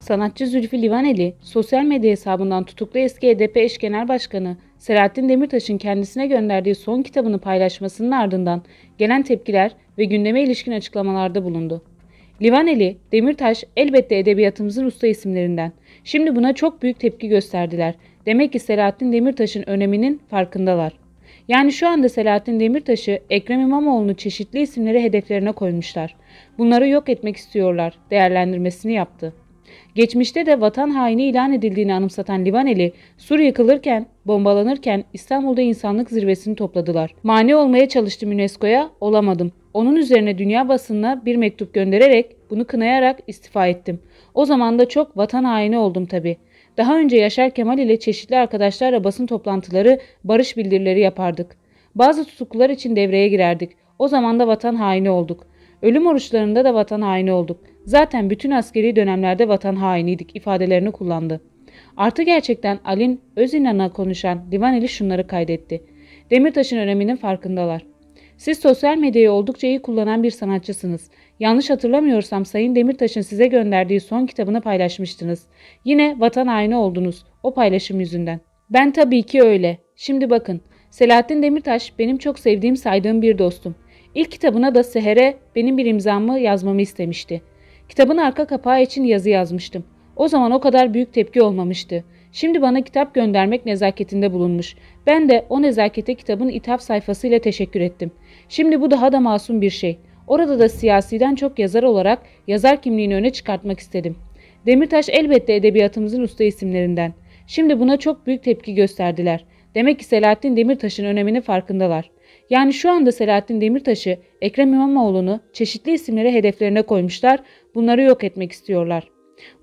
Sanatçı Zülfü Livaneli, sosyal medya hesabından tutuklu eski HDP e eş genel başkanı Selahattin Demirtaş'ın kendisine gönderdiği son kitabını paylaşmasının ardından gelen tepkiler ve gündeme ilişkin açıklamalarda bulundu. Livaneli, Demirtaş elbette edebiyatımızın usta isimlerinden. Şimdi buna çok büyük tepki gösterdiler. Demek ki Selahattin Demirtaş'ın öneminin farkındalar. Yani şu anda Selahattin Demirtaş'ı, Ekrem İmamoğlu'nu çeşitli isimleri hedeflerine koymuşlar. Bunları yok etmek istiyorlar, değerlendirmesini yaptı. Geçmişte de vatan haini ilan edildiğini anımsatan Livaneli, Sur yıkılırken, bombalanırken İstanbul'da insanlık zirvesini topladılar. Mani olmaya çalıştım UNESCO'ya, olamadım. Onun üzerine dünya basınına bir mektup göndererek, bunu kınayarak istifa ettim. O zaman da çok vatan haini oldum tabii. Daha önce Yaşar Kemal ile çeşitli arkadaşlarla basın toplantıları, barış bildirileri yapardık. Bazı tutuklular için devreye girerdik. O zaman da vatan haini olduk. Ölüm oruçlarında da vatan haini olduk. Zaten bütün askeri dönemlerde vatan hainiydik ifadelerini kullandı. Artı gerçekten Alin Özinan'a konuşan Divaneli şunları kaydetti. Demirtaş'ın öneminin farkındalar. Siz sosyal medyayı oldukça iyi kullanan bir sanatçısınız. Yanlış hatırlamıyorsam Sayın Demirtaş'ın size gönderdiği son kitabını paylaşmıştınız. Yine vatan haini oldunuz o paylaşım yüzünden. Ben tabii ki öyle. Şimdi bakın. Selahattin Demirtaş benim çok sevdiğim saydığım bir dostum. İlk kitabına da Seher'e benim bir imzamı yazmamı istemişti. Kitabın arka kapağı için yazı yazmıştım. O zaman o kadar büyük tepki olmamıştı. Şimdi bana kitap göndermek nezaketinde bulunmuş. Ben de o nezakete kitabın ithaf sayfasıyla teşekkür ettim. Şimdi bu daha da masum bir şey. Orada da siyasiden çok yazar olarak yazar kimliğini öne çıkartmak istedim. Demirtaş elbette edebiyatımızın usta isimlerinden. Şimdi buna çok büyük tepki gösterdiler. Demek ki Selahattin Demirtaş'ın önemini farkındalar. Yani şu anda Selahattin Demirtaş'ı, Ekrem İmamoğlu'nu çeşitli isimlere hedeflerine koymuşlar, bunları yok etmek istiyorlar.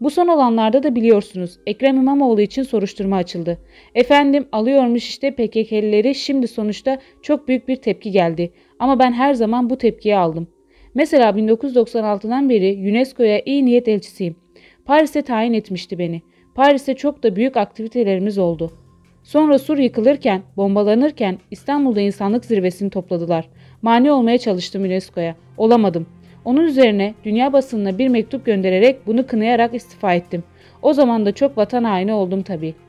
Bu son olanlarda da biliyorsunuz Ekrem İmamoğlu için soruşturma açıldı. Efendim alıyormuş işte PKK'lileri şimdi sonuçta çok büyük bir tepki geldi. Ama ben her zaman bu tepkiyi aldım. Mesela 1996'dan beri UNESCO'ya iyi niyet elçisiyim. Paris'e tayin etmişti beni. Paris'te çok da büyük aktivitelerimiz oldu. Sonra Sur yıkılırken, bombalanırken İstanbul'da insanlık zirvesini topladılar. Mani olmaya çalıştım UNESCO'ya. Olamadım. Onun üzerine dünya basınına bir mektup göndererek bunu kınayarak istifa ettim. O zaman da çok vatan haini oldum tabii.